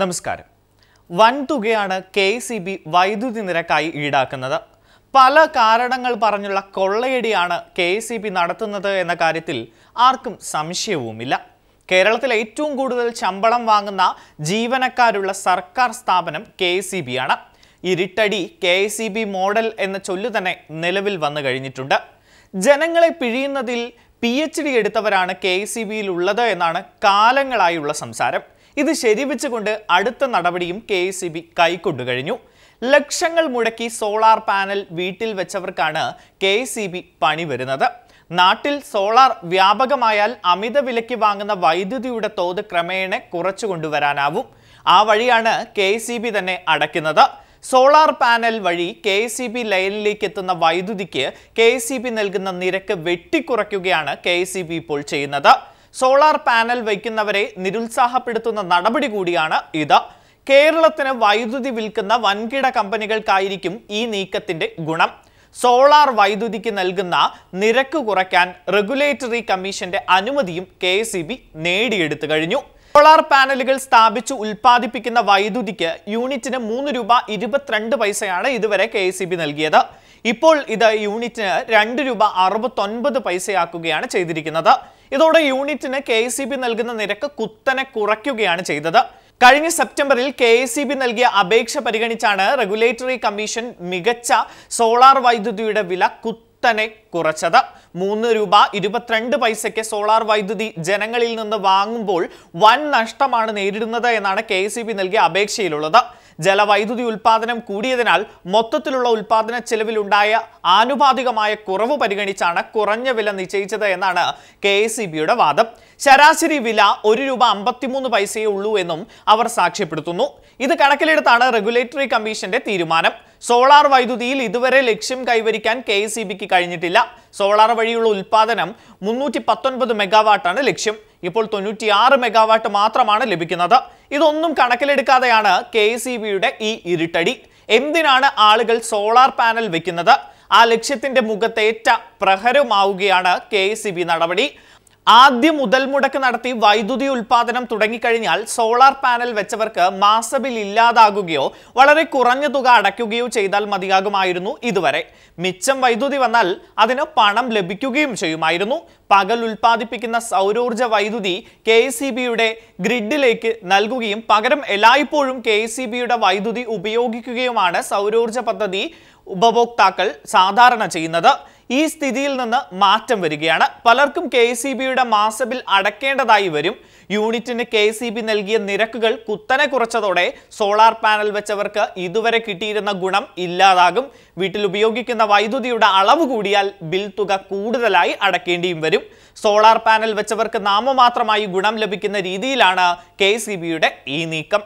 നമസ്കാരം വൻതുകയാണ് K C B വൈദ്യുതി നിരക്കായി ഈടാക്കുന്നത് പല കാരണങ്ങൾ പറഞ്ഞുള്ള കൊള്ളയടിയാണ് കെ സി ബി നടത്തുന്നത് എന്ന കാര്യത്തിൽ ആർക്കും സംശയവുമില്ല കേരളത്തിൽ ഏറ്റവും കൂടുതൽ ശമ്പളം വാങ്ങുന്ന ജീവനക്കാരുള്ള സർക്കാർ സ്ഥാപനം കെ സി ബി ആണ് ഇരുട്ടടി കെ സി ബി മോഡൽ എന്ന ചൊല്ലു തന്നെ നിലവിൽ വന്നു കഴിഞ്ഞിട്ടുണ്ട് ജനങ്ങളെ പിഴിയുന്നതിൽ പി എച്ച് ഡി എടുത്തവരാണ് കെ സി ബിയിൽ ഉള്ളത് എന്നാണ് കാലങ്ങളായുള്ള സംസാരം ഇത് ശരിവെച്ചുകൊണ്ട് അടുത്ത നടപടിയും കെ എസ് സി ബി കൈക്കൊണ്ടു കഴിഞ്ഞു ലക്ഷങ്ങൾ മുടക്കി സോളാർ പാനൽ വീട്ടിൽ വെച്ചവർക്കാണ് കെ എസ് സി ബി പണി വരുന്നത് നാട്ടിൽ സോളാർ വ്യാപകമായാൽ അമിത വിലയ്ക്ക് വാങ്ങുന്ന വൈദ്യുതിയുടെ തോത് ക്രമേണ കുറച്ചു കൊണ്ടുവരാനാവും ആ വഴിയാണ് കെ e തന്നെ അടയ്ക്കുന്നത് സോളാർ പാനൽ വഴി കെ എസ് സി ബി ലൈനിലേക്ക് എത്തുന്ന വൈദ്യുതിക്ക് കെ എസ് സി ബി നൽകുന്ന നിരക്ക് വെട്ടിക്കുറയ്ക്കുകയാണ് കെ എസ് സി ബി ഇപ്പോൾ ചെയ്യുന്നത് സോളാർ പാനൽ വയ്ക്കുന്നവരെ നിരുത്സാഹപ്പെടുത്തുന്ന നടപടി കൂടിയാണ് ഇത് കേരളത്തിന് വൈദ്യുതി വിൽക്കുന്ന വൻകിട കമ്പനികൾക്കായിരിക്കും ഈ നീക്കത്തിന്റെ ഗുണം സോളാർ വൈദ്യുതിക്ക് നൽകുന്ന നിരക്ക് കുറയ്ക്കാൻ റെഗുലേറ്ററി കമ്മീഷന്റെ അനുമതിയും കെ നേടിയെടുത്തു കഴിഞ്ഞു സോളാർ പാനലുകൾ സ്ഥാപിച്ച് ഉൽപ്പാദിപ്പിക്കുന്ന വൈദ്യുതിക്ക് യൂണിറ്റിന് മൂന്ന് രൂപ ഇരുപത്തിരണ്ട് പൈസയാണ് ഇതുവരെ കെ നൽകിയത് ഇപ്പോൾ ഇത് യൂണിറ്റിന് രണ്ട് രൂപ അറുപത്തൊൻപത് പൈസയാക്കുകയാണ് ചെയ്തിരിക്കുന്നത് ഇതോടെ യൂണിറ്റിന് കെ നൽകുന്ന നിരക്ക് കുത്തനെ കുറയ്ക്കുകയാണ് ചെയ്തത് കഴിഞ്ഞ സെപ്റ്റംബറിൽ കെ എ സി ബി നൽകിയ അപേക്ഷ പരിഗണിച്ചാണ് റെഗുലേറ്ററി കമ്മീഷൻ മികച്ച സോളാർ വൈദ്യുതിയുടെ വില കുത്തനെ കുറച്ചത് മൂന്ന് രൂപ ഇരുപത്തിരണ്ട് പൈസയ്ക്ക് സോളാർ വൈദ്യുതി ജനങ്ങളിൽ നിന്ന് വാങ്ങുമ്പോൾ വൻ നഷ്ടമാണ് നേരിടുന്നത് എന്നാണ് കെ നൽകിയ അപേക്ഷയിലുള്ളത് ജലവൈദ്യുതി ഉൽപാദനം കൂടിയതിനാൽ മൊത്തത്തിലുള്ള ഉൽപാദന ചെലവിലുണ്ടായ ആനുപാതികമായ കുറവ് പരിഗണിച്ചാണ് കുറഞ്ഞ വില നിശ്ചയിച്ചത് എന്നാണ് കെ വാദം ശരാശരി വില ഒരു രൂപ അമ്പത്തിമൂന്ന് പൈസയേ ഉള്ളൂ എന്നും അവർ സാക്ഷ്യപ്പെടുത്തുന്നു ഇത് കണക്കിലെടുത്താണ് റെഗുലേറ്ററി കമ്മീഷന്റെ തീരുമാനം സോളാർ വൈദ്യുതിയിൽ ഇതുവരെ ലക്ഷ്യം കൈവരിക്കാൻ കെ എസ് കഴിഞ്ഞിട്ടില്ല സോളാർ വഴിയുള്ള ഉൽപാദനം മുന്നൂറ്റി പത്തൊൻപത് മെഗാവാട്ടാണ് ലക്ഷ്യം ഇപ്പോൾ തൊണ്ണൂറ്റിയാറ് മെഗാവാട്ട് മാത്രമാണ് ലഭിക്കുന്നത് ഇതൊന്നും കണക്കിലെടുക്കാതെയാണ് കെ ഈ ഇരുട്ടടി എന്തിനാണ് ആളുകൾ സോളാർ പാനൽ വെക്കുന്നത് ആ ലക്ഷ്യത്തിന്റെ മുഖത്തേറ്റ പ്രഹരമാവുകയാണ് കെ നടപടി ആദ്യം മുതൽ മുടക്ക് നടത്തി വൈദ്യുതി ഉൽപാദനം തുടങ്ങിക്കഴിഞ്ഞാൽ സോളാർ പാനൽ വെച്ചവർക്ക് മാസബിൽ ഇല്ലാതാകുകയോ വളരെ കുറഞ്ഞ തുക അടയ്ക്കുകയോ ചെയ്താൽ മതിയാകുമായിരുന്നു ഇതുവരെ മിച്ചം വൈദ്യുതി വന്നാൽ അതിന് പണം ലഭിക്കുകയും ചെയ്യുമായിരുന്നു പകൽ ഉൽപ്പാദിപ്പിക്കുന്ന സൗരോർജ വൈദ്യുതി കെ ഗ്രിഡിലേക്ക് നൽകുകയും പകരം എല്ലായ്പ്പോഴും കെ വൈദ്യുതി ഉപയോഗിക്കുകയുമാണ് സൗരോർജ പദ്ധതി ഉപഭോക്താക്കൾ സാധാരണ ചെയ്യുന്നത് ഈ സ്ഥിതിയിൽ നിന്ന് മാറ്റം വരികയാണ് പലർക്കും കെ സി ബിയുടെ മാസബിൽ ബിൽ അടക്കേണ്ടതായി വരും യൂണിറ്റിന് കെ സി ബി നൽകിയ നിരക്കുകൾ കുത്തനെ കുറച്ചതോടെ സോളാർ പാനൽ വെച്ചവർക്ക് ഇതുവരെ കിട്ടിയിരുന്ന ഗുണം ഇല്ലാതാകും വീട്ടിൽ ഉപയോഗിക്കുന്ന വൈദ്യുതിയുടെ അളവ് കൂടിയാൽ ബിൽ തുക കൂടുതലായി അടക്കേണ്ടിയും വരും സോളാർ പാനൽ വെച്ചവർക്ക് നാമമാത്രമായി ഗുണം ലഭിക്കുന്ന രീതിയിലാണ് കെ ഈ നീക്കം